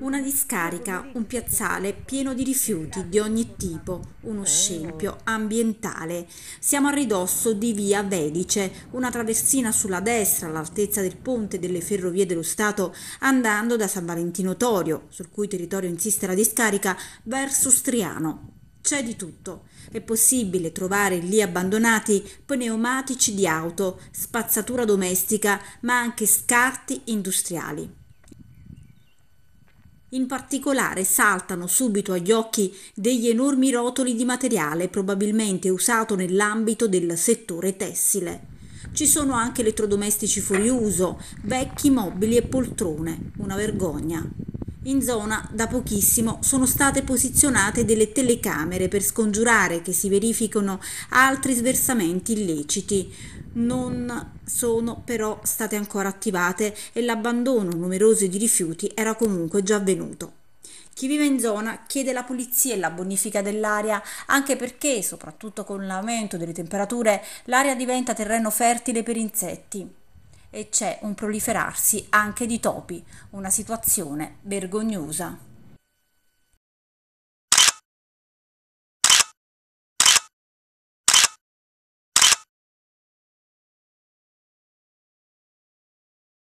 Una discarica, un piazzale pieno di rifiuti di ogni tipo, uno scempio ambientale. Siamo a ridosso di via Velice, una traversina sulla destra all'altezza del ponte delle ferrovie dello Stato, andando da San Valentino Torio, sul cui territorio insiste la discarica, verso Striano. C'è di tutto. È possibile trovare lì abbandonati pneumatici di auto, spazzatura domestica, ma anche scarti industriali. In particolare saltano subito agli occhi degli enormi rotoli di materiale probabilmente usato nell'ambito del settore tessile. Ci sono anche elettrodomestici fuori uso, vecchi mobili e poltrone. Una vergogna. In zona da pochissimo sono state posizionate delle telecamere per scongiurare che si verifichino altri sversamenti illeciti. Non sono però state ancora attivate e l'abbandono numeroso di rifiuti era comunque già avvenuto. Chi vive in zona chiede la pulizia e la bonifica dell'aria, anche perché, soprattutto con l'aumento delle temperature, l'aria diventa terreno fertile per insetti e c'è un proliferarsi anche di topi, una situazione vergognosa.